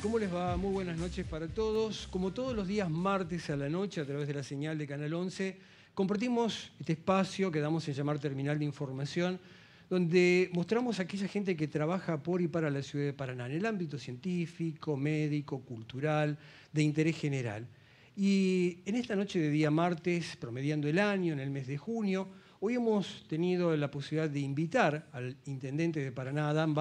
¿Cómo les va? Muy buenas noches para todos. Como todos los días martes a la noche a través de la señal de Canal 11, compartimos este espacio que damos en llamar Terminal de Información, donde mostramos a aquella gente que trabaja por y para la ciudad de Paraná, en el ámbito científico, médico, cultural, de interés general. Y en esta noche de día martes, promediando el año, en el mes de junio, hoy hemos tenido la posibilidad de invitar al intendente de Paraná, Adán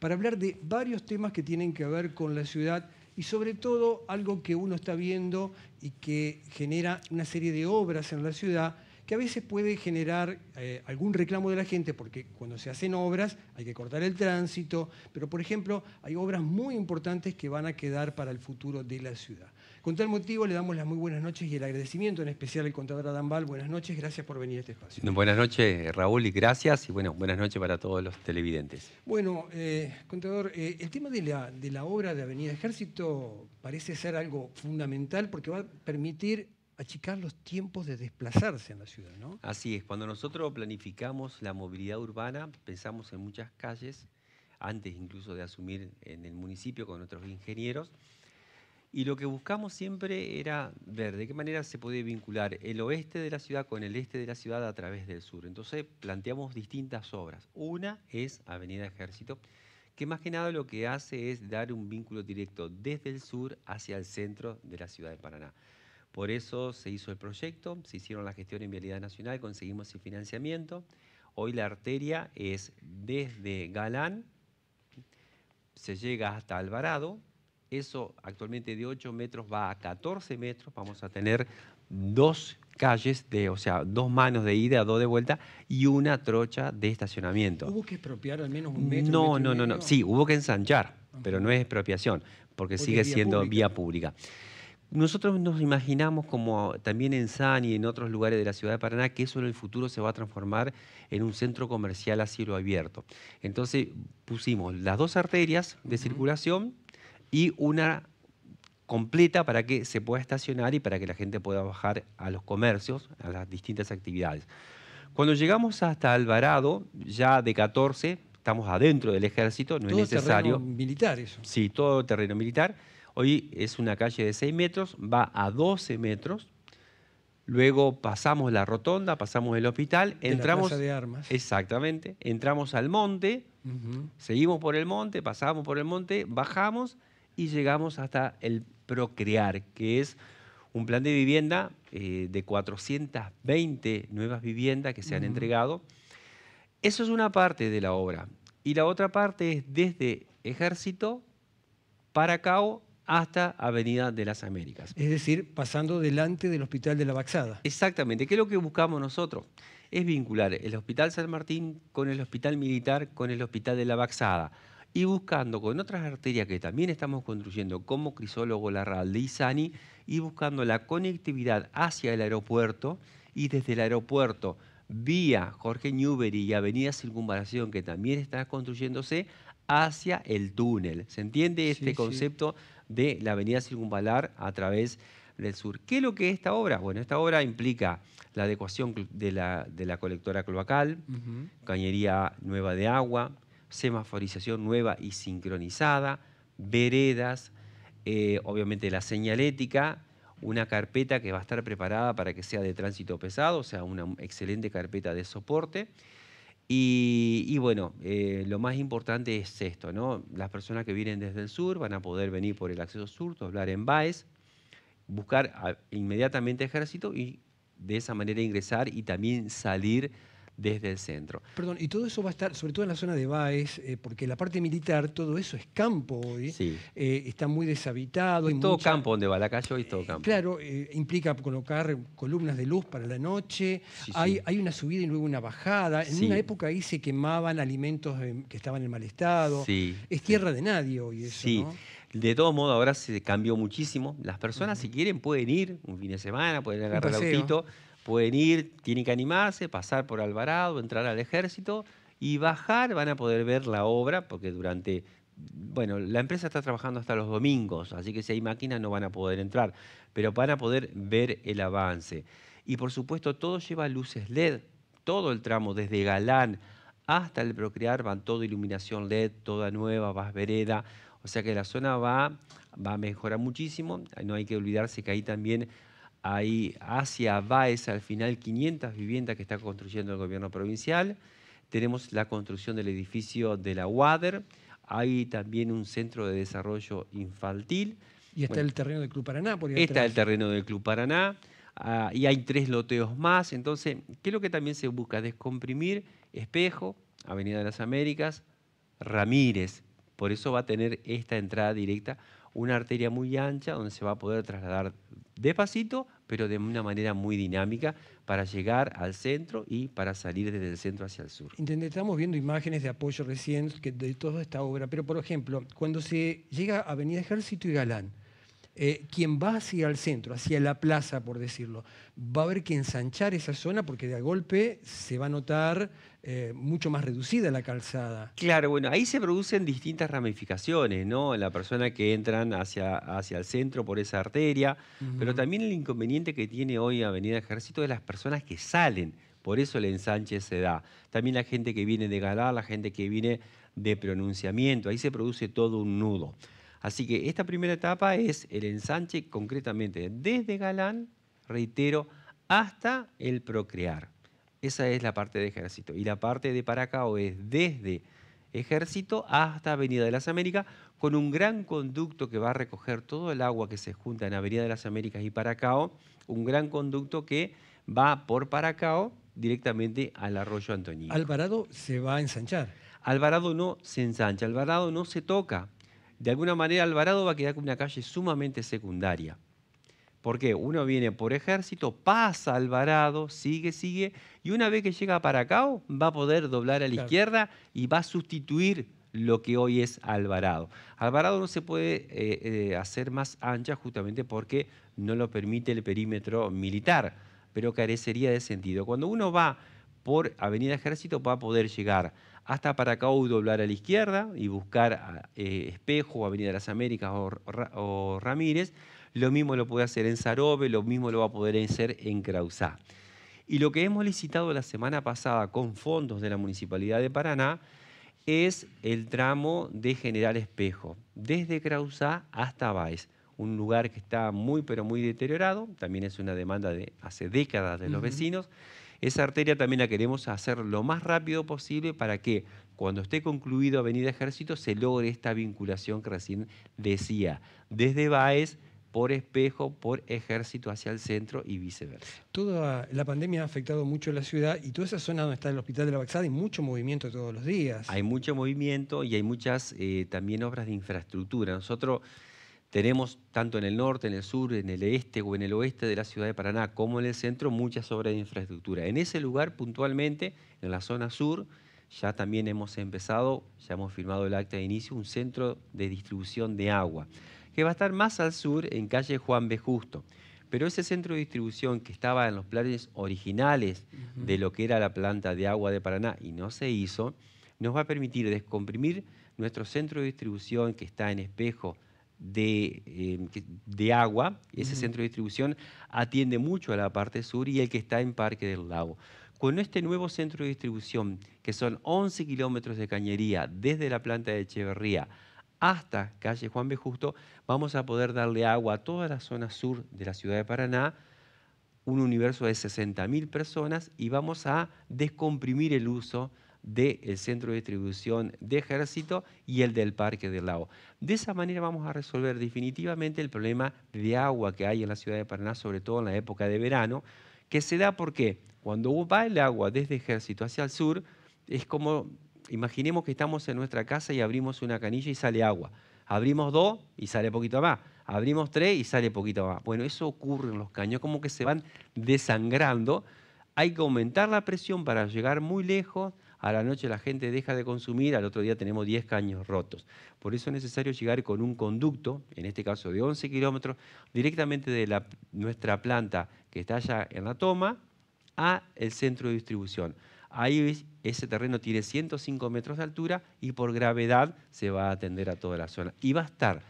para hablar de varios temas que tienen que ver con la ciudad y sobre todo algo que uno está viendo y que genera una serie de obras en la ciudad que a veces puede generar eh, algún reclamo de la gente, porque cuando se hacen obras hay que cortar el tránsito, pero por ejemplo hay obras muy importantes que van a quedar para el futuro de la ciudad. Con tal motivo le damos las muy buenas noches y el agradecimiento en especial al contador Adambal. Buenas noches, gracias por venir a este espacio. Buenas noches Raúl y gracias y bueno, buenas noches para todos los televidentes. Bueno, eh, contador, eh, el tema de la, obra de Avenida Ejército parece ser algo fundamental porque va a permitir achicar los tiempos de desplazarse en la ciudad, ¿no? Así es, cuando nosotros planificamos la movilidad urbana, pensamos en muchas calles, antes incluso de asumir en el municipio con otros ingenieros, y lo que buscamos siempre era ver de qué manera se puede vincular el oeste de la ciudad con el este de la ciudad a través del sur. Entonces planteamos distintas obras. Una es Avenida Ejército, que más que nada lo que hace es dar un vínculo directo desde el sur hacia el centro de la ciudad de Paraná. Por eso se hizo el proyecto, se hicieron la gestión en Vialidad Nacional, conseguimos el financiamiento. Hoy la arteria es desde Galán, se llega hasta Alvarado, eso actualmente de 8 metros va a 14 metros. Vamos a tener dos calles, de, o sea, dos manos de ida, dos de vuelta y una trocha de estacionamiento. ¿Hubo que expropiar al menos un metro? No, no, no, no. Sí, hubo que ensanchar, pero no es expropiación, porque, sigue siendo vía pública. Nosotros nos imaginamos, como también en San y en otros lugares de la ciudad de Paraná, que eso en el futuro se va a transformar en un centro comercial a cielo abierto. Entonces pusimos las dos arterias de circulación y una completa para que se pueda estacionar y para que la gente pueda bajar a los comercios, a las distintas actividades. Cuando llegamos hasta Alvarado, ya de 14, estamos adentro del ejército, no es necesario. Terreno militar Sí, todo terreno militar. Hoy es una calle de 6 metros, va a 12 metros. Luego pasamos la rotonda, pasamos el hospital, entramos. de armas. Exactamente. Entramos al monte, seguimos por el monte, pasamos por el monte, bajamos y llegamos hasta el Procrear, que es un plan de vivienda eh, de 420 nuevas viviendas que se han entregado. Eso es una parte de la obra. Y la otra parte es desde Ejército para hasta Avenida de las Américas. Es decir, pasando delante del Hospital de la Baxada. Exactamente. ¿Qué es lo que buscamos nosotros? Es vincular el Hospital San Martín con el Hospital Militar, con el Hospital de la Baxada y buscando con otras arterias que también estamos construyendo como Crisólogo Larral de Sani, y buscando la conectividad hacia el aeropuerto y desde el aeropuerto vía Jorge Newbery y Avenida Circunvalación, que también está construyéndose, hacia el túnel. ¿Se entiende este concepto de la Avenida Circunvalar a través del sur? ¿Qué es lo que es esta obra? Bueno, esta obra implica la adecuación de la, de la colectora cloacal, cañería nueva de agua, semaforización nueva y sincronizada, veredas, eh, obviamente la señalética, una carpeta que va a estar preparada para que sea de tránsito pesado, o sea, una excelente carpeta de soporte. Y, bueno, eh, lo más importante es esto, ¿no? Las personas que vienen desde el sur van a poder venir por el acceso sur, hablar en BAES, buscar inmediatamente ejército y de esa manera ingresar y también salir desde el centro. Perdón, y todo eso va a estar, sobre todo en la zona de Baez, eh, porque la parte militar, todo eso es campo hoy, eh, está muy deshabitado. todo campo donde va la calle hoy, todo campo. claro, eh, implica colocar columnas de luz para la noche, hay, hay, una subida y luego una bajada. En una época ahí se quemaban alimentos que estaban en mal estado. Es tierra de nadie hoy eso, sí. De todo modo, ahora se cambió muchísimo. Las personas, si quieren, pueden ir un fin de semana, pueden agarrar el autito, pueden ir, tienen que animarse, pasar por Alvarado, entrar al ejército y bajar, van a poder ver la obra, porque durante, bueno, la empresa está trabajando hasta los domingos, así que si hay máquinas no van a poder entrar, pero van a poder ver el avance. Y por supuesto, todo lleva luces LED, todo el tramo, desde Galán hasta el Procrear, van todo iluminación LED, toda nueva, vas vereda, o sea que la zona va, va a mejorar muchísimo, no hay que olvidarse que ahí también ahí hacia Baez, al final 500 viviendas que está construyendo el gobierno provincial. Tenemos la construcción del edificio de la WADER. Hay también un centro de desarrollo infantil. Y está el terreno del Club Paraná. está el terreno del Club Paraná. Ah, y hay tres loteos más. Entonces, ¿qué es lo que también se busca? Descomprimir Espejo, Avenida de las Américas, Ramírez. Por eso va a tener esta entrada directa, una arteria muy ancha donde se va a poder trasladar pasito, pero de una manera muy dinámica para llegar al centro y para salir desde el centro hacia el sur. estamos viendo imágenes de apoyo recién de toda esta obra, pero por ejemplo, cuando se llega a Avenida Ejército y Galán, eh, quien va hacia el centro, hacia la plaza, por decirlo, va a haber que ensanchar esa zona porque de a golpe se va a notar eh, mucho más reducida la calzada. Claro, bueno, ahí se producen distintas ramificaciones, ¿no? la persona que entra hacia, hacia el centro por esa arteria, pero también el inconveniente que tiene hoy Avenida Ejército es las personas que salen, por eso el ensanche se da. También la gente que viene de Galá, la gente que viene de pronunciamiento, ahí se produce todo un nudo. Así que esta primera etapa es el ensanche concretamente desde Galán, reitero, hasta el procrear. Esa es la parte de ejército. Y la parte de Paracao es desde ejército hasta Avenida de las Américas, con un gran conducto que va a recoger todo el agua que se junta en Avenida de las Américas y Paracao, un gran conducto que va por Paracao directamente al arroyo Antonio. Alvarado se va a ensanchar. Alvarado no se ensancha, Alvarado no se toca de alguna manera Alvarado va a quedar con una calle sumamente secundaria. Porque uno viene por ejército, pasa Alvarado, sigue, sigue, y una vez que llega a Paracao va a poder doblar a la izquierda y va a sustituir lo que hoy es Alvarado. Alvarado no se puede eh, eh, hacer más ancha justamente porque no lo permite el perímetro militar, pero carecería de sentido. Cuando uno va por Avenida Ejército va a poder llegar hasta Paracau doblar a la izquierda y buscar eh, Espejo, Avenida de las Américas o, Ramírez. Lo mismo lo puede hacer en Sarobe, lo mismo lo va a poder hacer en Crauzá. Y lo que hemos licitado la semana pasada con fondos de la Municipalidad de Paraná es el tramo de General Espejo, desde Crauzá hasta Baez, un lugar que está muy pero muy deteriorado, también es una demanda de hace décadas de los vecinos esa arteria también la queremos hacer lo más rápido posible para que cuando esté concluido Avenida Ejército se logre esta vinculación que recién decía, desde Baez por espejo, por ejército hacia el centro y viceversa. Toda la pandemia ha afectado mucho la ciudad y toda esa zona donde está el hospital de la Baxada hay mucho movimiento todos los días. Hay mucho movimiento y hay muchas eh, también obras de infraestructura. Nosotros tenemos tanto en el norte, en el sur, en el este o en el oeste de la ciudad de Paraná, como en el centro, muchas obras de infraestructura. En ese lugar, puntualmente, en la zona sur, ya también hemos empezado, ya hemos firmado el acta de inicio, un centro de distribución de agua, que va a estar más al sur, en calle Juan B. Justo. Pero ese centro de distribución que estaba en los planes originales de lo que era la planta de agua de Paraná y no se hizo, nos va a permitir descomprimir nuestro centro de distribución que está en espejo, Em, de, agua, ese centro de distribución atiende mucho a la parte sur y el que está en Parque del Lago. Con este nuevo centro de distribución, que son 11 kilómetros de cañería desde la planta de Echeverría hasta calle Juan B. Justo, vamos a poder darle agua a toda la zona sur de la ciudad de Paraná, un universo de 60.000 personas, y vamos a descomprimir el uso del centro de distribución de ejército y el del parque del lago. De esa manera vamos a resolver definitivamente el problema de agua que hay en la ciudad de Paraná, sobre todo en la época de verano, que se da porque cuando va el agua desde ejército hacia el sur, es como, imaginemos que estamos en nuestra casa y abrimos una canilla y sale agua. Abrimos dos y sale poquito más. Abrimos tres y sale poquito más. Bueno, eso ocurre en los caños, como que se van desangrando. Hay que aumentar la presión para llegar muy lejos, a la noche la gente deja de consumir, al otro día tenemos 10 caños rotos. Por eso es necesario llegar con un conducto, en este caso de 11 kilómetros, directamente de nuestra planta que está allá en la toma a el centro de distribución. Ahí ese terreno tiene 105 metros de altura y por gravedad se va a atender a toda la zona. Y va a estar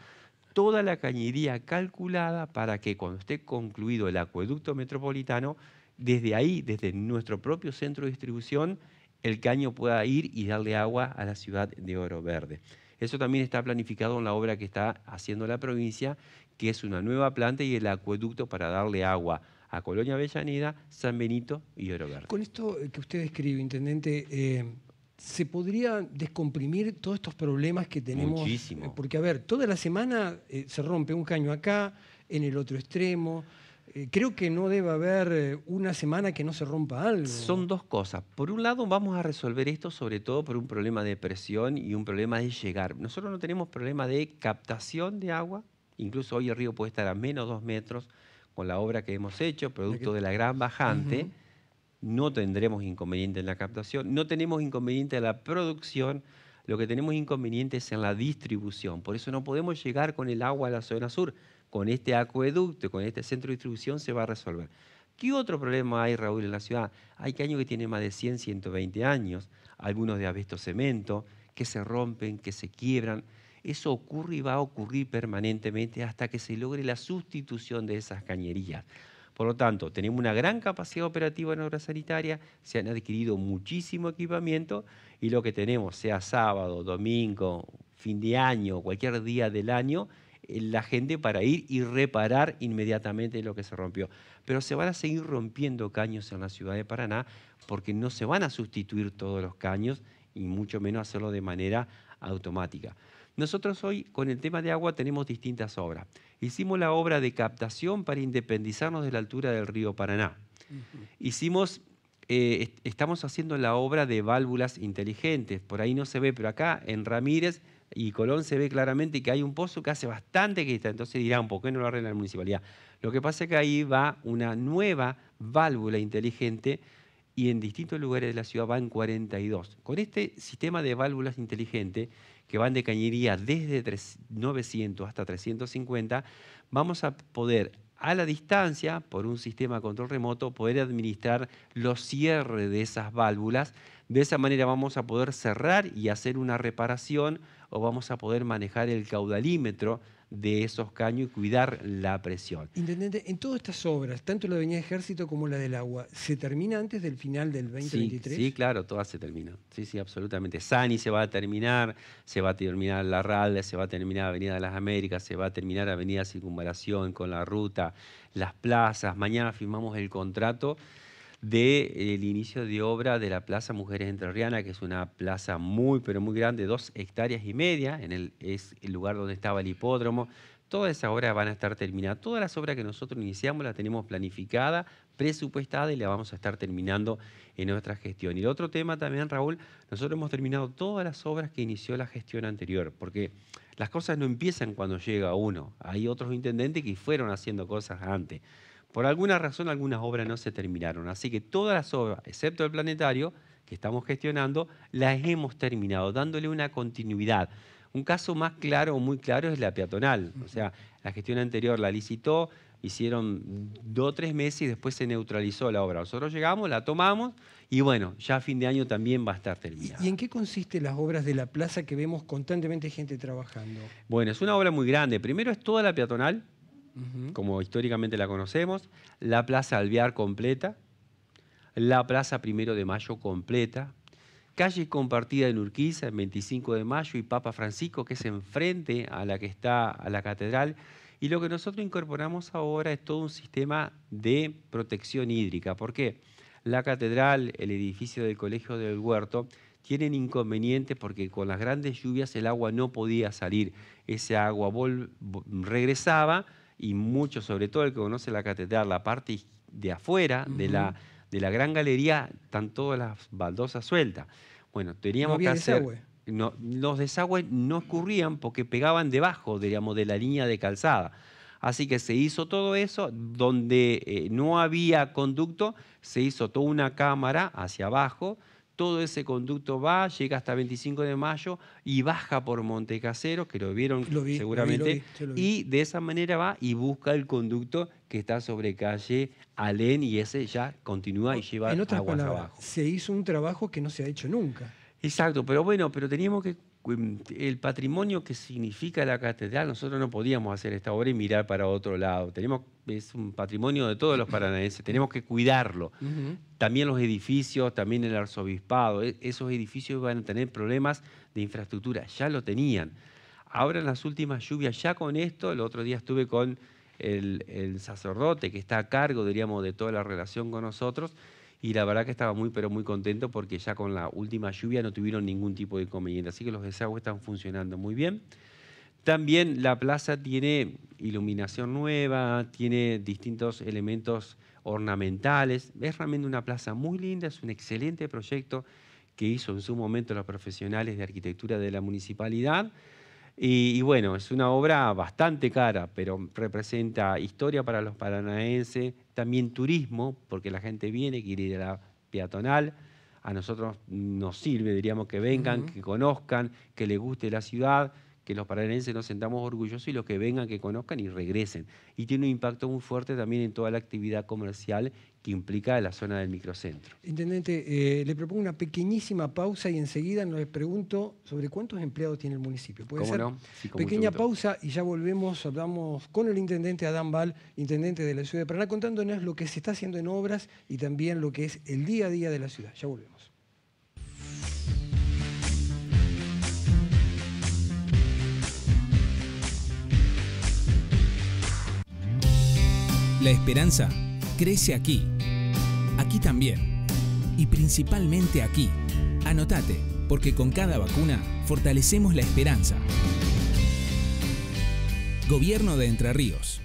toda la cañería calculada para que cuando esté concluido el acueducto metropolitano, desde ahí, desde nuestro propio centro de distribución, el caño pueda ir y darle agua a la ciudad de Oro Verde. Eso también está planificado en la obra que está haciendo la provincia, que es una nueva planta y el acueducto para darle agua a Colonia Avellaneda, San Benito y Oro Verde. Con esto que usted describe, intendente, eh, ¿se podría descomprimir todos estos problemas que tenemos? Muchísimo. Porque, a ver, toda la semana eh, se rompe un caño acá, en el otro extremo. Eh, creo que no debe haber eh, una semana que no se rompa algo. Son dos cosas. Por un lado, vamos a resolver esto sobre todo por un problema de presión y un problema de llegar. Nosotros no tenemos problema de captación de agua. Incluso hoy el río puede estar a menos dos metros con la obra que hemos hecho, producto de la gran bajante. No tendremos inconveniente en la captación, no tenemos inconveniente en la producción, lo que tenemos inconveniente es en la distribución. Por eso no podemos llegar con el agua a la zona sur con este acueducto, con este centro de distribución se va a resolver. ¿Qué otro problema hay, Raúl, en la ciudad? Hay caños que tienen más de 100, 120 años, algunos de abesto cemento, que se rompen, que se quiebran. Eso ocurre y va a ocurrir permanentemente hasta que se logre la sustitución de esas cañerías. Por lo tanto, tenemos una gran capacidad operativa en obra sanitaria, se han adquirido muchísimo equipamiento y lo que tenemos, sea sábado, domingo, fin de año, cualquier día del año, la gente para ir y reparar inmediatamente lo que se rompió. Pero se van a seguir rompiendo caños en la ciudad de Paraná porque no se van a sustituir todos los caños y mucho menos hacerlo de manera automática. Nosotros hoy con el tema de agua tenemos distintas obras. Hicimos la obra de captación para independizarnos de la altura del río Paraná. Hicimos eh, estamos haciendo la obra de válvulas inteligentes. Por ahí no se ve, pero acá en Ramírez y Colón se ve claramente que hay un pozo que hace bastante que está. Entonces dirán, ¿por qué no lo arregla la municipalidad? Lo que pasa es que ahí va una nueva válvula inteligente y en distintos lugares de la ciudad van 42. Con este sistema de válvulas inteligentes, que van de cañería desde 900 hasta 350, vamos a poder a la distancia, por un sistema de control remoto, poder administrar los cierres de esas válvulas. De esa manera vamos a poder cerrar y hacer una reparación o vamos a poder manejar el caudalímetro de esos caños y cuidar la presión. Intendente, en todas estas obras, tanto la de Avenida Ejército como la del agua, ¿se termina antes del final del 2023? Sí, claro, todas se terminan. Sí, sí, absolutamente. Sani se va a terminar, se va a terminar La Ralde, se va a terminar Avenida de las Américas, se va a terminar Avenida Circunvalación con la ruta, las plazas. Mañana firmamos el contrato del eh, inicio de obra de la Plaza Mujeres Entre Entrerriana, que es una plaza muy, pero muy grande, dos hectáreas y media, en el, es el lugar donde estaba el hipódromo. Todas esas obras van a estar terminadas. Todas las obras que nosotros iniciamos las tenemos planificadas, presupuestada y la vamos a estar terminando en nuestra gestión. Y el otro tema también, Raúl, nosotros hemos terminado todas las obras que inició la gestión anterior, porque las cosas no empiezan cuando llega uno. Hay otros intendentes que fueron haciendo cosas antes. Por alguna razón algunas obras no se terminaron, así que todas las obras, excepto el planetario, que estamos gestionando, las hemos terminado, dándole una continuidad. Un caso más claro o muy claro es la peatonal. O sea, la gestión anterior la licitó, hicieron dos o tres meses y después se neutralizó la obra. Nosotros llegamos, la tomamos y bueno, ya a fin de año también va a estar terminada. ¿Y en qué consisten las obras de la plaza que vemos constantemente gente trabajando? Bueno, es una obra muy grande. Primero es toda la peatonal, como históricamente la conocemos, la Plaza Alvear completa, la Plaza Primero de Mayo completa, calle compartida en Urquiza, el 25 de Mayo y Papa Francisco, que es enfrente a la que está a la catedral. Y lo que nosotros incorporamos ahora es todo un sistema de protección hídrica. porque La catedral, el edificio del Colegio del Huerto, tienen inconvenientes porque con las grandes lluvias el agua no podía salir. Ese agua regresaba y mucho, sobre todo el que conoce la catedral, la parte de afuera de, la, de la gran galería, están todas las baldosas sueltas. Bueno, teníamos que hacer... No, los desagües no escurrían porque pegaban debajo, digamos, de la línea de calzada. Así que se hizo todo eso, donde eh, no había conducto, se hizo toda una cámara hacia abajo, todo ese conducto va, llega hasta 25 de mayo y baja por Casero, que lo vieron seguramente, y de esa manera va y busca el conducto que está sobre calle Alén y ese ya continúa y lleva agua abajo. Se hizo un trabajo que no se ha hecho nunca. Exacto, pero bueno, pero teníamos que el patrimonio que significa la catedral, nosotros no podíamos hacer esta obra y mirar para otro lado. Tenemos, es un patrimonio de todos los paranaenses, tenemos que cuidarlo. También los edificios, también el arzobispado, e-, esos edificios van a tener problemas de infraestructura, ya lo tenían. Ahora en las últimas lluvias, ya con esto, el otro día estuve con el, el sacerdote que está a cargo, diríamos, de toda la relación con nosotros, y la verdad que estaba muy, pero muy contento porque ya con la última lluvia no tuvieron ningún tipo de inconveniente. Así que los desagües están funcionando muy bien. También la plaza tiene iluminación nueva, tiene distintos elementos ornamentales. Es realmente una plaza muy linda, es un excelente proyecto que hizo en su momento los profesionales de arquitectura de la municipalidad y, bueno, es una obra bastante cara, pero representa historia para los paranaenses, también turismo, porque la gente viene, quiere ir a la peatonal. A nosotros nos sirve, diríamos, que vengan, que conozcan, que les guste la ciudad que los paranenses nos sentamos orgullosos y los que vengan, que conozcan y regresen. Y tiene un impacto muy fuerte también en toda la actividad comercial que implica la zona del microcentro. Intendente, eh, le propongo una pequeñísima pausa y enseguida nos pregunto sobre cuántos empleados tiene el municipio. ¿Puede ¿Cómo No? Pequeña pausa y ya volvemos, hablamos con el intendente Adán Val, intendente de la ciudad de Paraná, contándonos lo que se está haciendo en obras y también lo que es el día a día de la ciudad. Ya volvemos. La esperanza crece aquí, aquí también y principalmente aquí. Anotate, porque con cada vacuna fortalecemos la esperanza. Gobierno de Entre Ríos.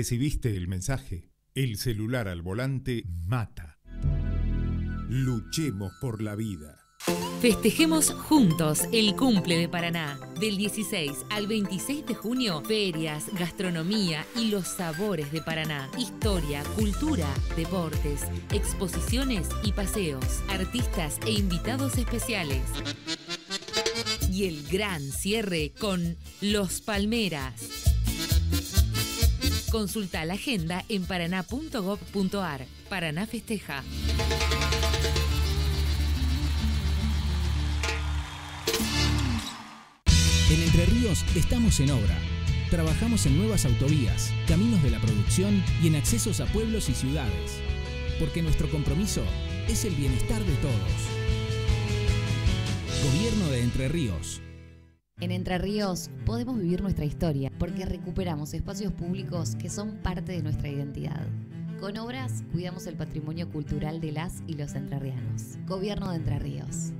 Recibiste el mensaje. El celular al volante mata. Luchemos por la vida. Festejemos juntos el cumple de Paraná. Del 16 al 26 de junio, ferias, gastronomía y los sabores de Paraná. Historia, cultura, deportes, exposiciones y paseos, artistas e invitados especiales. Y el gran cierre con Los Palmeras. Consulta la agenda en paraná.gov.ar. Paraná festeja. En Entre Ríos estamos en obra. Trabajamos en nuevas autovías, caminos de la producción y en accesos a pueblos y ciudades. Porque nuestro compromiso es el bienestar de todos. Gobierno de Entre Ríos. En Entre Ríos podemos vivir nuestra historia porque recuperamos espacios públicos que son parte de nuestra identidad. Con obras cuidamos el patrimonio cultural de las y los entrerrianos. Gobierno de Entre Ríos.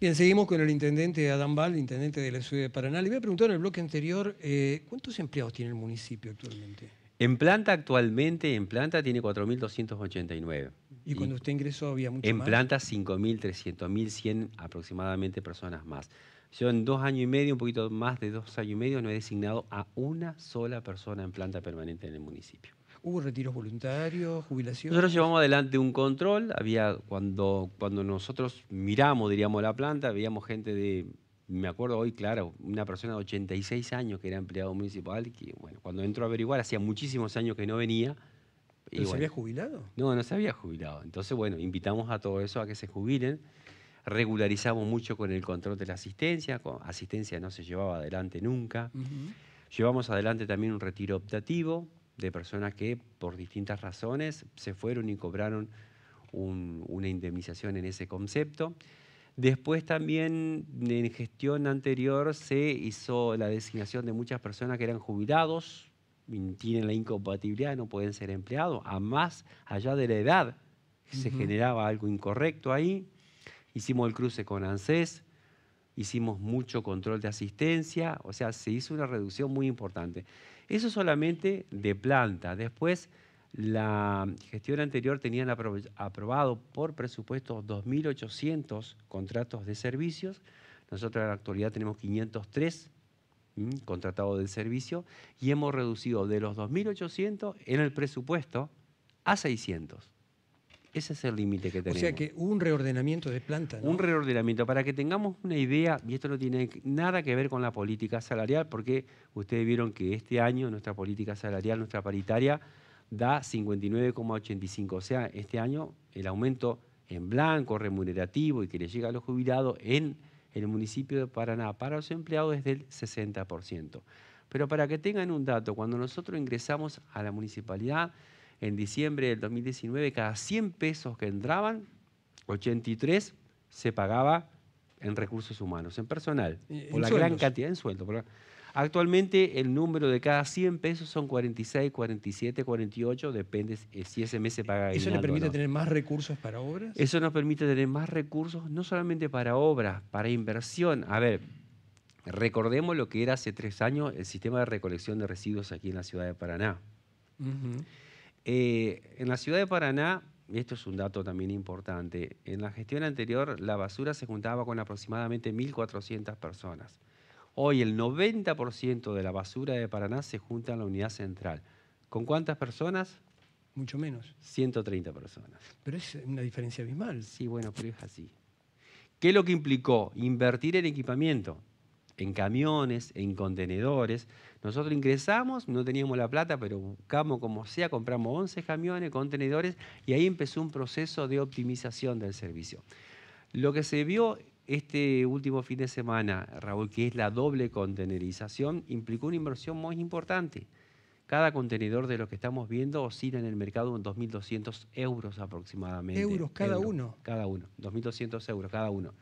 Bien, seguimos con el intendente Adán Val, intendente de la ciudad de Paraná. Le me a en el bloque anterior, eh, ¿cuántos empleados tiene el municipio actualmente? En planta actualmente, en planta tiene 4.289. ¿Y, cuando usted ingresó había mucho empleados. más? En planta 5.300, 1.100 aproximadamente personas más. Yo en dos años y medio, un poquito más de dos años y medio, no he designado a una sola persona en planta permanente en el municipio. ¿Hubo retiros voluntarios, jubilaciones? Nosotros llevamos adelante un control. Había, cuando, cuando nosotros miramos, diríamos, la planta, veíamos gente de, me acuerdo hoy, claro, una persona de 86 años que era empleado municipal, que bueno, cuando entró a averiguar, hacía muchísimos años que no venía. y se había jubilado? No, no se había jubilado. Entonces, bueno, invitamos a todo eso a que se jubilen. Regularizamos mucho con el control de la asistencia, asistencia no se llevaba adelante nunca. Llevamos adelante también un retiro optativo, de personas que por distintas razones se fueron y cobraron una indemnización en ese concepto. Después también en gestión anterior se hizo la designación de muchas personas que eran jubilados, tienen la incompatibilidad, no pueden ser empleados, a más allá de la edad se generaba algo incorrecto ahí. Hicimos el cruce con ANSES, hicimos mucho control de asistencia, o sea, se hizo una reducción muy importante. Eso solamente de planta. Después, la gestión anterior tenía aprobado por presupuesto 2.800 contratos de servicios. Nosotros en la actualidad tenemos 503 contratados de servicio y hemos reducido de los 2.800 en el presupuesto a 600. Ese es el límite que tenemos. O sea que un reordenamiento de planta. Un reordenamiento. Para que tengamos una idea, y esto no tiene nada que ver con la política salarial, porque ustedes vieron que este año nuestra política salarial, nuestra paritaria, da 59,85. O sea, este año el aumento en blanco, remunerativo y que le llega a los jubilados en el municipio de Paraná para los empleados es del 60%. Pero para que tengan un dato, cuando nosotros ingresamos a la municipalidad, en diciembre del 2019, cada 100 pesos que entraban, 83 se pagaba en recursos humanos, en personal, por la gran cantidad en sueldo. Actualmente el número de cada 100 pesos son 46, 47, 48, depende si ese mes se paga. ¿Eso le permite tener más recursos para obras? Eso nos permite tener más recursos, no solamente para obras, para inversión. A ver, recordemos lo que era hace tres años el sistema de recolección de residuos aquí en la ciudad de Paraná. Eh, en la ciudad de Paraná, y esto es un dato también importante, en la gestión anterior la basura se juntaba con aproximadamente 1.400 personas. Hoy el 90% de la basura de Paraná se junta en la unidad central. ¿Con cuántas personas? Mucho menos. 130 personas. Pero es una diferencia abismal. Sí, bueno, pero es así. ¿Qué es lo que implicó? Invertir en equipamiento en camiones, en contenedores. Nosotros ingresamos, no teníamos la plata, pero buscamos como sea, compramos 11 camiones, contenedores, y ahí empezó un proceso de optimización del servicio. Lo que se vio este último fin de semana, Raúl, que es la doble contenerización, implicó una inversión muy importante. Cada contenedor de los que estamos viendo oscila en el mercado en 2.200 euros aproximadamente. Euros cada uno. Cada uno, 2.200 euros cada uno.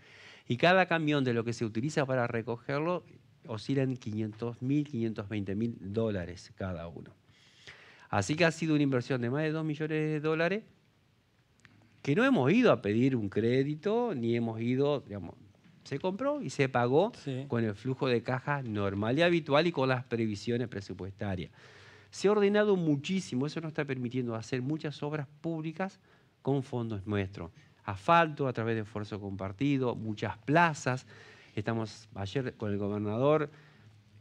Y cada camión de lo que se utiliza para recogerlo oscila en 500 mil, 520 mil dólares cada uno. Así que ha sido una inversión de más de 2 millones de dólares que no hemos ido a pedir un crédito, ni hemos ido, digamos, se compró y se pagó con el flujo de caja normal y habitual y con las previsiones presupuestarias. Se ha ordenado muchísimo, eso nos está permitiendo hacer muchas obras públicas con fondos nuestros asfalto a través de esfuerzo compartido, muchas plazas. Estamos ayer con el gobernador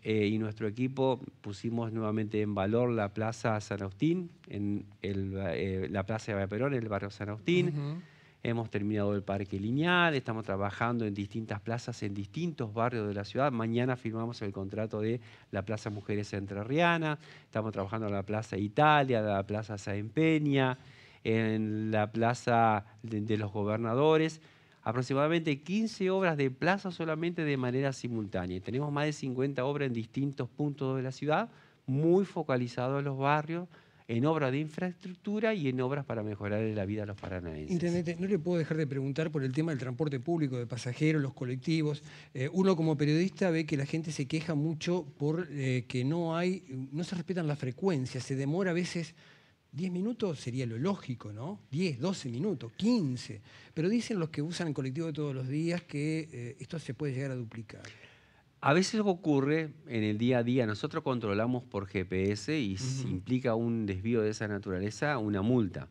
eh, y nuestro equipo pusimos nuevamente en valor la Plaza San Agustín, en eh, la Plaza de Perón, en el barrio San Agustín. Hemos terminado el Parque Lineal, estamos trabajando en distintas plazas, en distintos barrios de la ciudad. Mañana firmamos el contrato de la Plaza Mujeres Entrerriana, estamos trabajando en la Plaza Italia, la Plaza Saempeña, en la plaza de, los gobernadores, aproximadamente 15 obras de plaza solamente de manera simultánea. Tenemos más de 50 obras en distintos puntos de la ciudad, muy focalizados en los barrios, en obras de infraestructura y en obras para mejorar la vida de los paranaenses. Intendente, no le puedo dejar de preguntar por el tema del transporte público de pasajeros, los colectivos. Eh, uno como periodista ve que la gente se queja mucho por eh, que no hay, no se respetan las frecuencias, se demora a veces 10 minutos sería lo lógico, ¿no? 10, 12 minutos, 15. Pero dicen los que usan el colectivo de todos los días que eh, esto se puede llegar a duplicar. A veces ocurre en el día a día, nosotros controlamos por GPS y implica un desvío de esa naturaleza, una multa.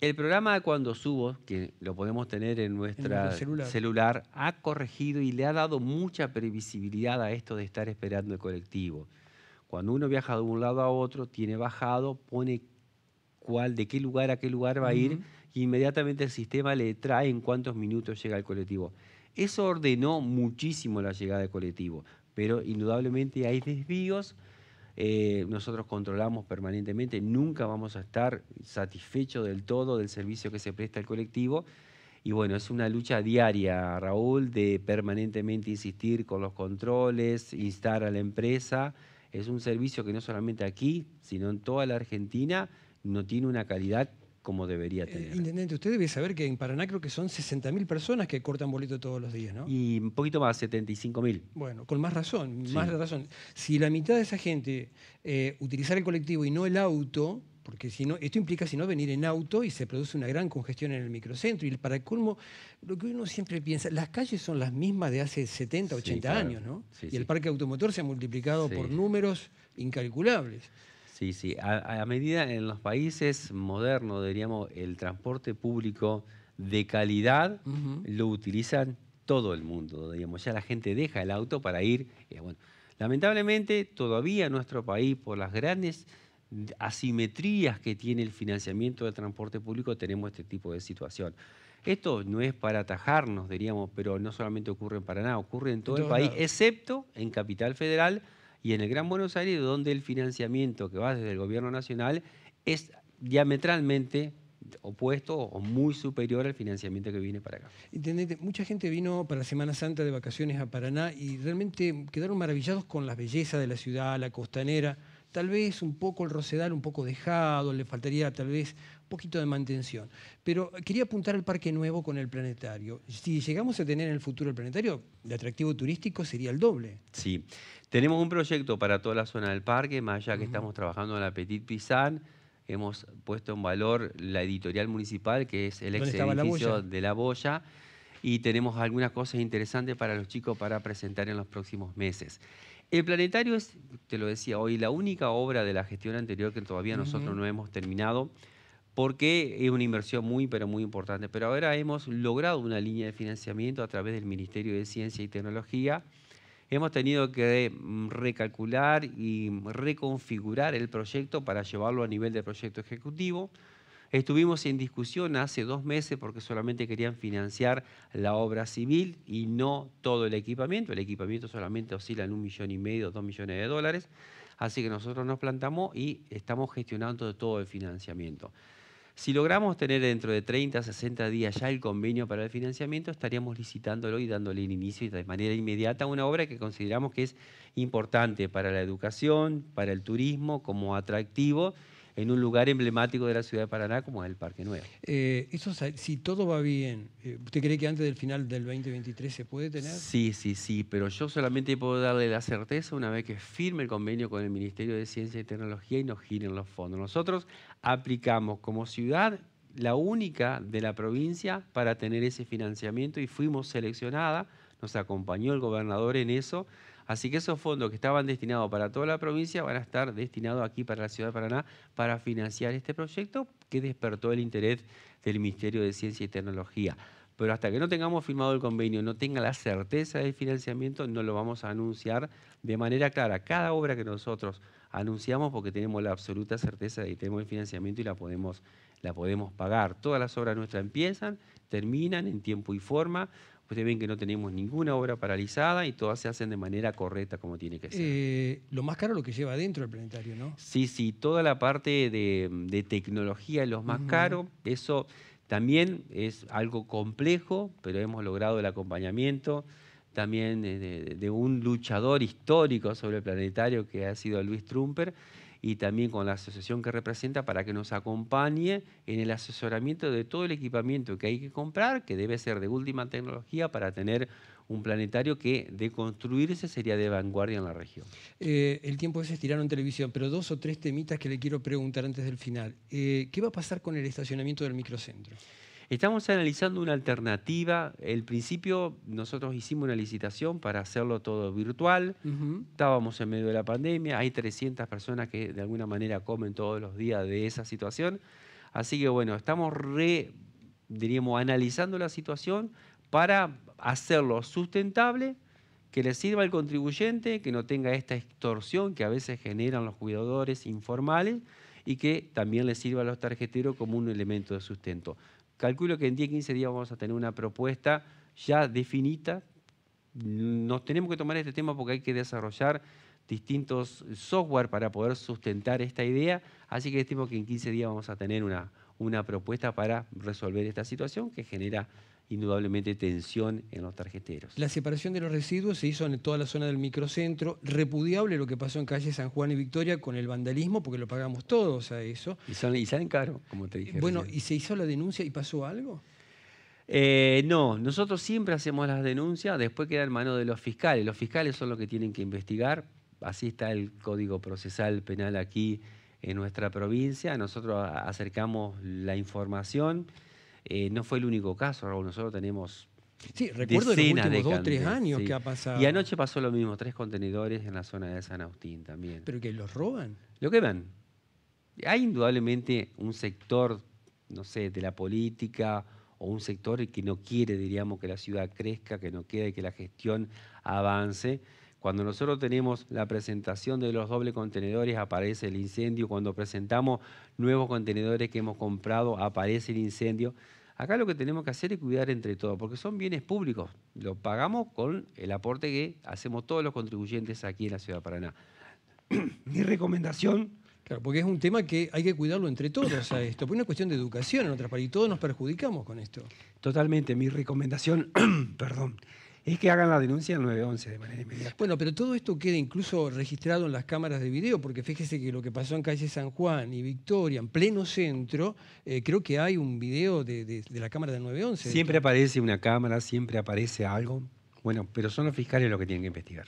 El programa de cuando subo, que lo podemos tener en nuestra celular. ha corregido y le ha dado mucha previsibilidad a esto de estar esperando el colectivo. Cuando uno viaja de un lado a otro, tiene bajado, pone cuál, de qué lugar a qué lugar va a ir, y inmediatamente el sistema le trae en cuántos minutos llega el colectivo. Eso ordenó muchísimo la llegada del colectivo, pero indudablemente hay desvíos. Eh, nosotros controlamos permanentemente, nunca vamos a estar satisfechos del todo del servicio que se presta al colectivo. Y bueno, es una lucha diaria, Raúl, de permanentemente insistir con los controles, instar a la empresa. Es un servicio que no solamente aquí, sino en toda la Argentina no tiene una calidad como debería eh, tener. intendente, usted debe saber que en Paraná creo que son 60.000 personas que cortan boleto todos los días, ¿no? Y un poquito más, 75.000. Bueno, con más razón, más razón. Si la mitad de esa gente eh, el colectivo y no el auto, porque si no, esto implica si no venir en auto y se produce una gran congestión en el microcentro. Y para el culmo, lo que uno siempre piensa, las calles son las mismas de hace 70, 80 años, ¿no? y el parque automotor se ha multiplicado por números incalculables. Sí, sí. A, medida en los países modernos, diríamos, el transporte público de calidad lo utilizan todo el mundo. Digamos, ya la gente deja el auto para ir. Eh, lamentablemente, todavía en nuestro país, por las grandes asimetrías que tiene el financiamiento del transporte público, tenemos este tipo de situación. Esto no es para atajarnos, diríamos, pero no solamente ocurre en Paraná, ocurre en todo, el país, excepto en Capital Federal, y en el Gran Buenos Aires, donde el financiamiento que va desde el gobierno nacional es diametralmente opuesto o muy superior al financiamiento que viene para acá. Intendente, mucha gente vino para la Semana Santa de vacaciones a Paraná y realmente quedaron maravillados con las bellezas de la ciudad, la costanera, tal vez un poco el Rosedal, un poco dejado, le faltaría tal vez poquito de mantención. Pero quería apuntar al Parque Nuevo con el planetario. Si llegamos a tener en el futuro el planetario, de atractivo turístico sería el doble. Sí. Tenemos un proyecto para toda la zona del parque, más allá que estamos trabajando en la Petit Pisan. Hemos puesto en valor la editorial municipal, que es el ex edificio de La Boya y tenemos algunas cosas interesantes para los chicos para presentar en los próximos meses. El planetario es, te lo decía hoy, la única obra de la gestión anterior que todavía nosotros no hemos terminado porque es una inversión muy, pero muy importante. Pero ahora hemos logrado una línea de financiamiento a través del Ministerio de Ciencia y Tecnología. Hemos tenido que mm, recalcular y reconfigurar el proyecto para llevarlo a nivel de proyecto ejecutivo. Estuvimos en discusión hace dos meses porque solamente querían financiar la obra civil y no todo el equipamiento. El equipamiento solamente oscila en un millón y medio, dos millones de dólares. Así que nosotros nos plantamos y estamos gestionando todo el financiamiento. Si logramos tener dentro de 30 a 60 días ya el convenio para el financiamiento, estaríamos licitándolo y dándole el inicio de manera inmediata a una obra que consideramos que es importante para la educación, para el turismo, como atractivo en un lugar emblemático de la ciudad de Paraná como es el Parque Nuevo. Eh, eso, si todo va bien, eh, ¿usted cree que antes del final del 2023 se puede tener? Sí, sí, sí, pero yo solamente puedo darle la certeza una vez que firme el convenio con el Ministerio de Ciencia y Tecnología y nos giren los fondos. Nosotros aplicamos como ciudad la única de la provincia para tener ese financiamiento y fuimos seleccionada, nos acompañó el gobernador en eso Así que esos fondos que estaban destinados para toda la provincia van a estar destinados aquí para la ciudad de Paraná para financiar este proyecto que despertó el interés del Ministerio de Ciencia y Tecnología. Pero hasta que no tengamos firmado el convenio, no tenga la certeza del financiamiento, no lo vamos a anunciar de manera clara. Cada obra que nosotros anunciamos, porque tenemos la absoluta certeza de que tenemos el financiamiento y la podemos, la podemos pagar. Todas las obras nuestras empiezan, terminan en tiempo y forma. Ustedes ven que no tenemos ninguna obra paralizada y todas se hacen de manera correcta como tiene que ser. Eh, lo más caro es lo que lleva dentro el planetario, ¿no? Sí, sí, toda la parte de, tecnología es lo más caro. Eso también es algo complejo, pero hemos logrado el acompañamiento también de un luchador histórico sobre el planetario que ha sido Luis Trumper y también con la asociación que representa para que nos acompañe en el asesoramiento de todo el equipamiento que hay que comprar, que debe ser de última tecnología para tener un planetario que de construirse sería de vanguardia en la región. Eh, el tiempo es estirar en televisión, pero dos o tres temitas que le quiero preguntar antes del final. Eh, ¿Qué va a pasar con el estacionamiento del microcentro? Estamos analizando una alternativa. El principio nosotros hicimos una licitación para hacerlo todo virtual. Estábamos en medio de la pandemia. Hay 300 personas que de alguna manera comen todos los días de esa situación. Así que bueno, estamos diríamos, analizando la situación para hacerlo sustentable, que le sirva al contribuyente, que no tenga esta extorsión que a veces generan los cuidadores informales y que también le sirva a los tarjeteros como un elemento de sustento. Calculo que en 10, 15 días vamos a tener una propuesta ya definita. Nos tenemos que tomar este tema porque hay que desarrollar distintos software para poder sustentar esta idea. Así que estimo que en 15 días vamos a tener una, una propuesta para resolver esta situación que genera indudablemente tensión en los tarjeteros. La separación de los residuos se hizo en toda la zona del microcentro. Repudiable lo que pasó en calle San Juan y Victoria con el vandalismo, porque lo pagamos todos a eso. Y, salen caro, como te dije. Eh, bueno, ¿y se hizo la denuncia y pasó algo? Eh, no, nosotros siempre hacemos las denuncias, después queda en manos de los fiscales. Los fiscales son los que tienen que investigar. Así está el Código Procesal Penal aquí en nuestra provincia. Nosotros acercamos la información. Eh, no fue el único caso, Nosotros tenemos. Sí, recuerdo los últimos de dos o tres años que ha pasado. Y anoche pasó lo mismo, tres contenedores en la zona de San Agustín también. ¿Pero que los roban? Lo que van. Hay indudablemente un sector, no sé, de la política o un sector que no quiere, diríamos, que la ciudad crezca, que no quede, que la gestión avance. Cuando nosotros tenemos la presentación de los dobles contenedores, aparece el incendio. Cuando presentamos nuevos contenedores que hemos comprado, aparece el incendio. Acá lo que tenemos que hacer es cuidar entre todos, porque son bienes públicos. Lo pagamos con el aporte que hacemos todos los contribuyentes aquí en la ciudad de Paraná. Mi recomendación. Claro, porque es un tema que hay que cuidarlo entre todos a esto. Porque es una cuestión de educación en otras partes y todos nos perjudicamos con esto. Totalmente. Mi recomendación, perdón, es que hagan la denuncia al 911 de manera inmediata. Bueno, pero todo esto queda incluso registrado en las cámaras de video, porque fíjese que lo que pasó en calle San Juan y Victoria, en pleno centro, eh, creo que hay un video de, la cámara del 911. Siempre aparece una cámara, siempre aparece algo. Bueno, pero son los fiscales los que tienen que investigar.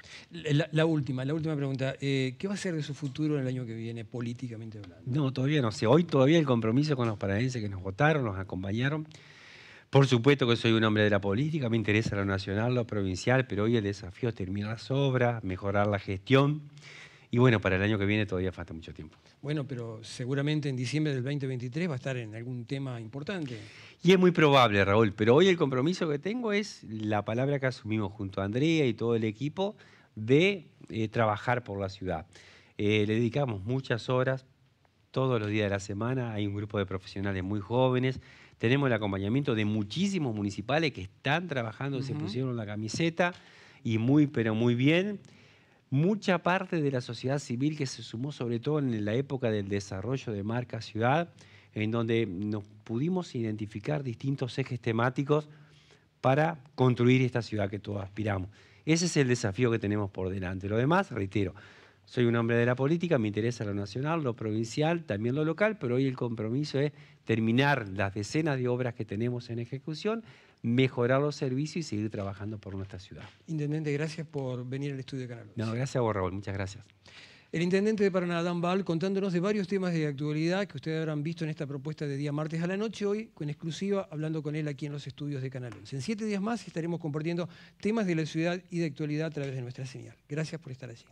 La, última, la última pregunta. Eh, ¿Qué va a ser de su futuro en el año que viene, políticamente hablando? No, todavía no sé. Hoy todavía el compromiso con los paranaenses que nos votaron, nos acompañaron, por supuesto que soy un hombre de la política, me interesa lo nacional, lo provincial, pero hoy el desafío es terminar las obras, mejorar la gestión. Y bueno, para el año que viene todavía falta mucho tiempo. Bueno, pero seguramente en diciembre del 2023 va a estar en algún tema importante. Y es muy probable, Raúl, pero hoy el compromiso que tengo es la palabra que asumimos junto a Andrea y todo el equipo de eh, trabajar por la ciudad. Eh, le dedicamos muchas horas, todos los días de la semana, hay un grupo de profesionales muy jóvenes tenemos el acompañamiento de muchísimos municipales que están trabajando, se pusieron la camiseta y muy, pero muy bien. Mucha parte de la sociedad civil que se sumó, sobre todo en la época del desarrollo de marca ciudad, en donde nos pudimos identificar distintos ejes temáticos para construir esta ciudad que todos aspiramos. Ese es el desafío que tenemos por delante. Lo demás, reitero, soy un hombre de la política, me interesa lo nacional, lo provincial, también lo local, pero hoy el compromiso es terminar las decenas de obras que tenemos en ejecución, mejorar los servicios y seguir trabajando por nuestra ciudad. Intendente, gracias por venir al estudio de Canal gracias a vos, Raúl, muchas gracias. El intendente de Paraná, Dan Val, contándonos de varios temas de actualidad que ustedes habrán visto en esta propuesta de día martes a la noche, hoy con exclusiva, hablando con él aquí en los estudios de Canal En siete días más estaremos compartiendo temas de la ciudad y de actualidad a través de nuestra señal. Gracias por estar allí.